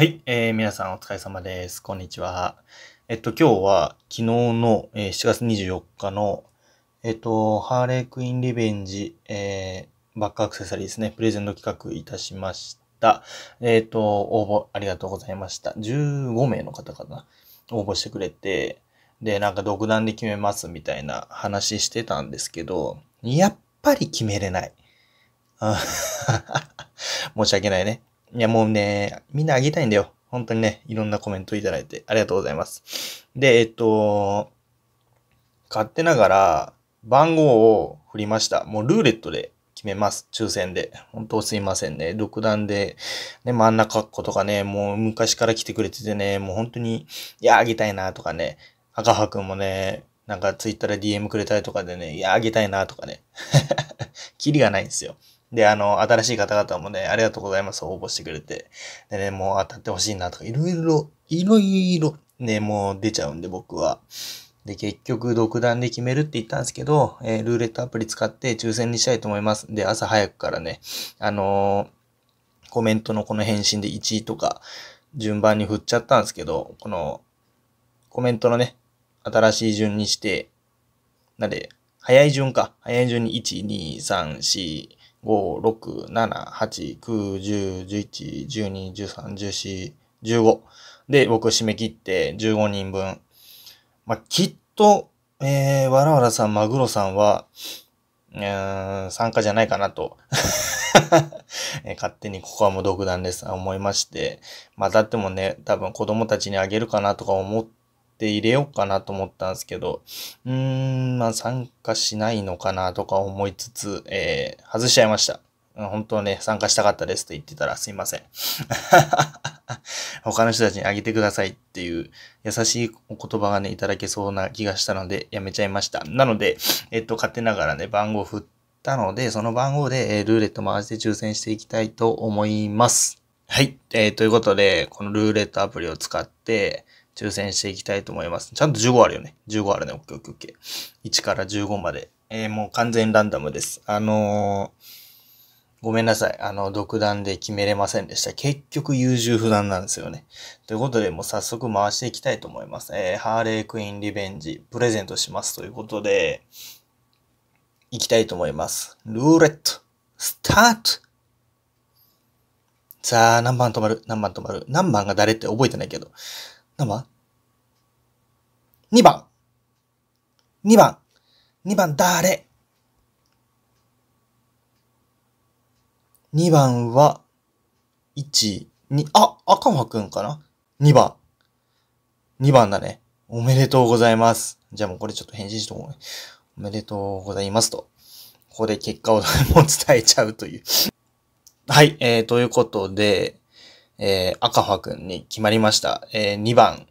はい、えー、皆さんお疲れ様です。こんにちは。えっと、今日は昨日の、えー、7月24日の、えっと、ハーレークインリベンジ、えー、バックアクセサリーですね、プレゼント企画いたしました。えっと、応募ありがとうございました。15名の方かな、応募してくれて、で、なんか独断で決めますみたいな話してたんですけど、やっぱり決めれない。申し訳ないね。いや、もうね、みんなあげたいんだよ。本当にね、いろんなコメントいただいてありがとうございます。で、えっと、勝手ながら番号を振りました。もうルーレットで決めます。抽選で。本当すいませんね。独断で、ね、真ん中っ子とかね、もう昔から来てくれててね、もう本当に、いや、あげたいなとかね、赤羽くんもね、なんかツイッターで DM くれたりとかでね、いや、あげたいなとかね。キ リがないんですよ。で、あの、新しい方々もね、ありがとうございます、応募してくれて。でね、もう当たってほしいなとか、いろいろ、いろいろ、ね、もう出ちゃうんで、僕は。で、結局、独断で決めるって言ったんですけど、えー、ルーレットアプリ使って抽選にしたいと思います。で、朝早くからね、あのー、コメントのこの返信で1位とか、順番に振っちゃったんですけど、この、コメントのね、新しい順にして、なんで、早い順か。早い順に1、2、3、4、5、6、7、8、9、10、11、12、13、14、15。で、僕締め切って15人分。まあ、きっと、えー、わらわらさん、マグロさんは、うーん、参加じゃないかなと。え勝手にここはもう独断です。思いまして。まあ、だってもね、多分子供たちにあげるかなとか思っって入れようかなと思ったんですけど、うーん、まあ参加しないのかなとか思いつつ、えー、外しちゃいました。本当はね、参加したかったですと言ってたらすいません。他の人たちにあげてくださいっていう優しいお言葉がね、いただけそうな気がしたのでやめちゃいました。なので、えっと、勝手ながらね、番号振ったので、その番号で、えー、ルーレット回して抽選していきたいと思います。はい。えー、ということで、このルーレットアプリを使って、抽選していきたいと思います。ちゃんと15あるよね。15あるね。OK、OK、OK。1から15まで。えー、もう完全ランダムです。あのー、ごめんなさい。あの、独断で決めれませんでした。結局、優柔不断なんですよね。ということで、もう早速回していきたいと思います。えー、ハーレークイーンリベンジ、プレゼントしますということで、いきたいと思います。ルーレット、スタートさあ、何番止まる何番止まる何番が誰って覚えてないけど。2番 ?2 番。2番。2番誰 ?2 番は、1、2、あ、赤間くんかな ?2 番。2番だね。おめでとうございます。じゃあもうこれちょっと返信しとこうね。おめでとうございますと。ここで結果を もう伝えちゃうという。はい、えー、ということで、えー、赤羽くんに決まりました。えー、2番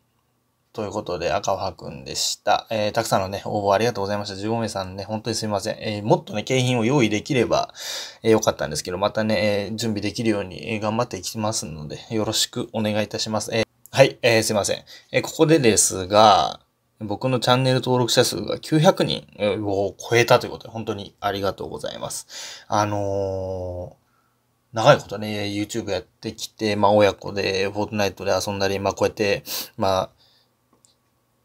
ということで赤羽くんでした。えー、たくさんのね、応募ありがとうございました。15名さんね、本当にすいません。えー、もっとね、景品を用意できれば、えー、よかったんですけど、またね、えー、準備できるように、えー、頑張っていきますので、よろしくお願いいたします。えー、はい、えー、すいません。えー、ここでですが、僕のチャンネル登録者数が900人を超えたということで、本当にありがとうございます。あのー長いことね、YouTube やってきて、まあ、親子で、フォートナイトで遊んだり、まあ、こうやって、まあ、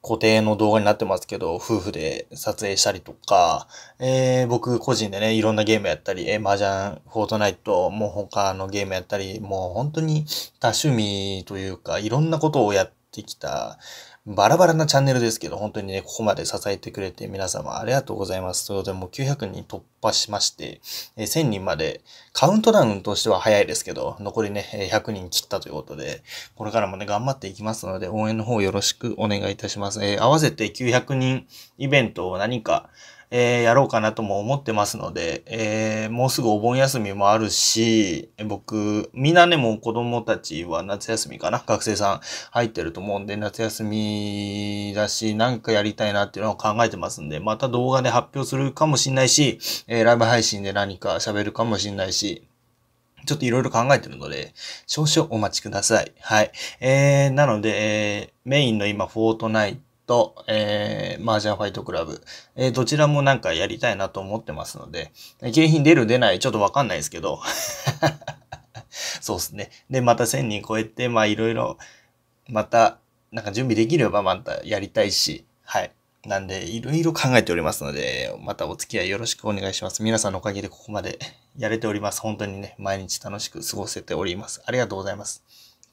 固定の動画になってますけど、夫婦で撮影したりとか、えー、僕個人でね、いろんなゲームやったり、えー、麻雀、フォートナイト、もう他のゲームやったり、もう本当に多趣味というか、いろんなことをやってきた、バラバラなチャンネルですけど、本当にね、ここまで支えてくれて皆様ありがとうございます。ということで、もう900人突破しまして、1000人まで、カウントダウンとしては早いですけど、残りね、100人切ったということで、これからもね、頑張っていきますので、応援の方よろしくお願いいたします。えー、合わせて900人イベントを何か、えー、やろうかなとも思ってますので、えー、もうすぐお盆休みもあるし、僕、みんなね、もう子供たちは夏休みかな学生さん入ってると思うんで、夏休みだし、なんかやりたいなっていうのを考えてますんで、また動画で発表するかもしんないし、えー、ライブ配信で何か喋るかもしんないし、ちょっといろいろ考えてるので、少々お待ちください。はい。えー、なので、えー、メインの今、フォートナイト、と、えー、マージャンファイトクラブ、えー、どちらもなんかやりたいなと思ってますので、景品出る出ないちょっとわかんないですけど、そうですね。で、また1000人超えて、まあいろいろ、また、なんか準備できればまたやりたいし、はい。なんで、いろいろ考えておりますので、またお付き合いよろしくお願いします。皆さんのおかげでここまでやれております。本当にね、毎日楽しく過ごせております。ありがとうございます。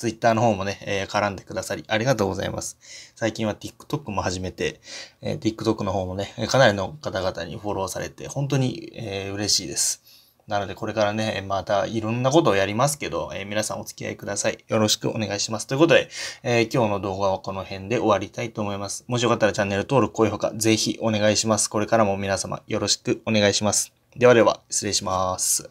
ツイッターの方もね、えー、絡んでくださり、ありがとうございます。最近は TikTok も始めて、えー、TikTok の方もね、かなりの方々にフォローされて、本当に、えー、嬉しいです。なので、これからね、またいろんなことをやりますけど、えー、皆さんお付き合いください。よろしくお願いします。ということで、え今日の動画はこの辺で終わりたいと思います。もしよかったらチャンネル登録、高評価、ぜひお願いします。これからも皆様よろしくお願いします。ではでは、失礼します。